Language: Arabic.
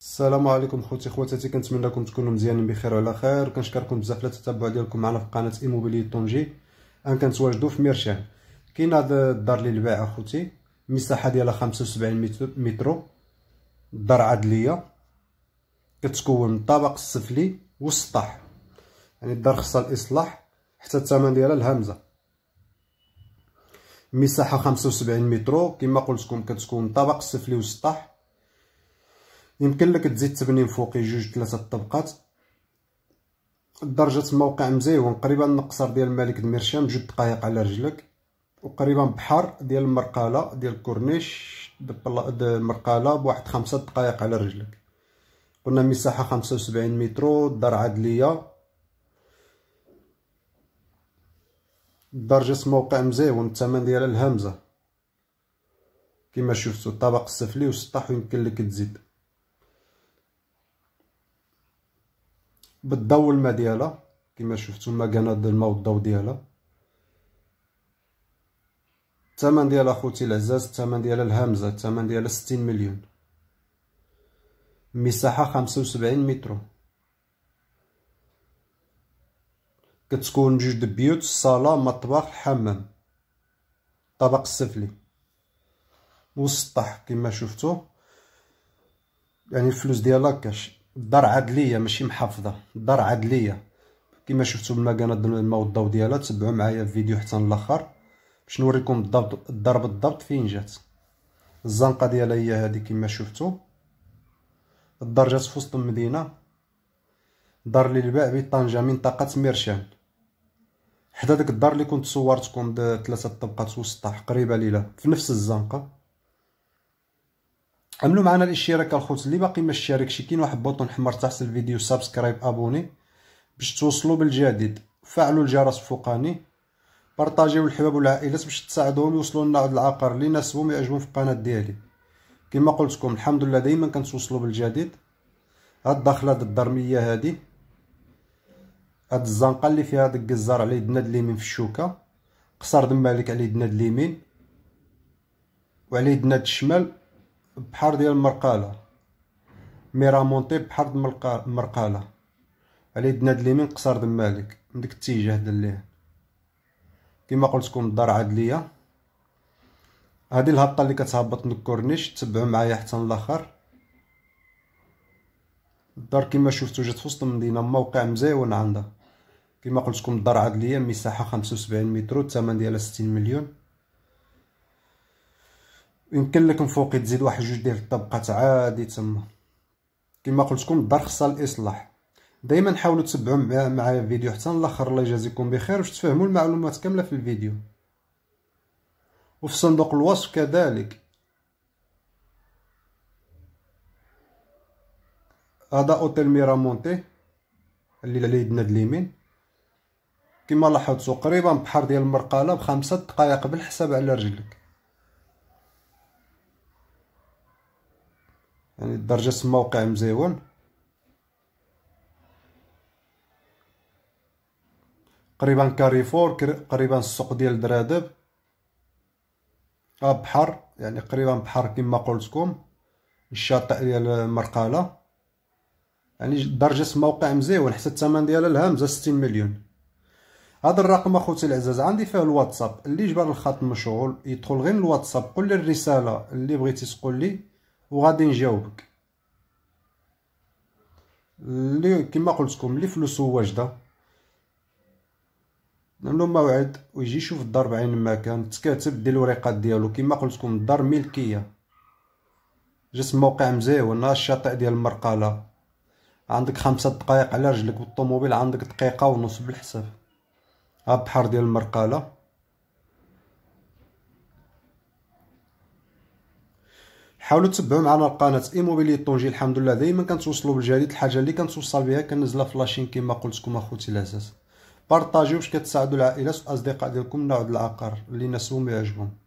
السلام عليكم خوتي خواتاتي لكم تكونوا مزيانين بخير وعلى خير وكنشكركم بزاف على التتبع ديالكم معنا في قناه ايموبيلي طنجي ان كنتواجدوا في ميرشان كاين هاد الدار اللي الباع اخوتي المساحه ديالها 75 متر دار عدليه كتكون من الطابق السفلي والسطح يعني الدار خصها الاصلاح حتى الثمن ديالها الهمزه مساحه 75 متر كما قلت لكم كتكون من الطابق السفلي والسطح يمكن لك تزيد تبني من فوقي جوج ثلاثه الطبقات درجه الموقع مزيون قريبا النقصر ديال ملك دميرشام جوج دقائق على رجلك وقريبا بحر ديال المرقاله ديال الكورنيش المرقاله بواحد خمسة دقائق على رجلك قلنا مساحه خمسة متر مترو دار عدليه درجه موقع مزيون الثمن ديالها الهمزه كما شفتوا الطبق السفلي والسطح يمكن لك تزيد بالضوء الماء ديالها كما شفتوا ما كان الماء والضوء ديالها الثمن ديال اخوتي العزاز الثمن ديال الهمزه الثمن ديال 60 مليون مساحه 75 متر كتكون جوج بيوت الصاله مطبخ الحمام الطبق السفلي والسطح كما شفتوا يعني الفلوس ديالها كاش الدار عدليه ماشي محافظه الدار عدليه كما شفتوا بالمكانه و الضو ديالها تبعوا معايا الفيديو حتى الاخر باش نوريكم بالضبط الدار بالضبط فين جات الزنقه ديالها هي هذه كما شفتوا الدار جات في وسط المدينه دار للبيع بطنجه منطقه ميرشان حدا داك الدار اللي كنت صورتكم بثلاثه طبقات وسطها قريبه ليلة في نفس الزنقه عملوا معنا الاشتراك الخوت اللي باقي ما اشتركش كاين واحد بوطون حمر تحت الفيديو سبسكرايب ابوني باش توصلوا بالجديد فعلوا الجرس الفوقاني بارطاجيو الحباب والعائلات باش تساعدوهم يوصلوا لنا هذا العقار اللي يناسبهم يعجبهم في القناه ديالي كما قلت لكم الحمد لله دائما كنتوصلوا بالجديد هاد الداخله هاد الدرميه هادي هاد الزنقه اللي فيها داك الزر على يدنا اليمين في الشوكه قصر دمالك على يدنا اليمين وعلى يدنا الشمال بحر ديال المرقالة ميرامونتي بحر المرقالة على يدنا د اليمين قصر مالك من ديك الاتجاه ديال ليه كما قلتكم الدار عدلية هذه الهبطة اللي كتهبط من الكورنيش تبعوا معايا حتى لاخر الدار كما شفتوا جات في وسط المدينة موقع مزيون عندها كما قلت لكم الدار عدلية مساحة 75 متر الثمن ديالها 60 مليون يمكن لك فوقي تزيد واحد جوج ديال الطبقات عادي تما كما قلت لكم الدار خصها الاصلاح دائما حاولوا تتبعوا معايا الفيديو حتى الاخر الله يجازيكم بخير باش تفهموا المعلومات كامله في الفيديو وفي صندوق الوصف كذلك هذا اوتيل ميرامونتي اللي على يدنا اليمين كما لاحظتوا قريبا بحر ديال المرقله بخمسة دقائق بالحساب على رجلك يعني الدرجة تما وقع مزيون قريبا كاريفور قريبا السوق ديال درادب آه، بحر يعني قريبا بحر كما قلتكم الشاطئ ديال مرقالة يعني درجة الموقع مزيون حتى الثمن ديالها الهامزة ستين مليون هذا الرقم اخوتي العزاز عندي فيه الواتساب اللي جبر الخط مشغول يدخل غير الواتساب قول لي الرسالة اللي بغيتي تقول لي وغادي نجاوبك اللي كما قلت لكم اللي فلوسو واجده نعملو موعد ويجي يشوف الدار بعين ما كان تكاتب ديال الوريقات ديالو كما قلت لكم الدار ملكيه جس موقع مزيون الشاطئ ديال المرقاله عندك خمسة دقائق على رجلك بالطوموبيل عندك دقيقة ونص بالحساب ها البحر ديال المرقاله حاولوا تتبعوا معنا القناه ايموبيلي طونجي الحمد لله دائما كنتوصلوا بالجديد الحاجه اللي كنتوصل بها كنزلها لاشين كما قلت لكم اخوتي العزاز بارطاجيو باش كتساعدوا العائلات والاصدقاء ديالكم نوع العقار اللي ناسهم يعجبهم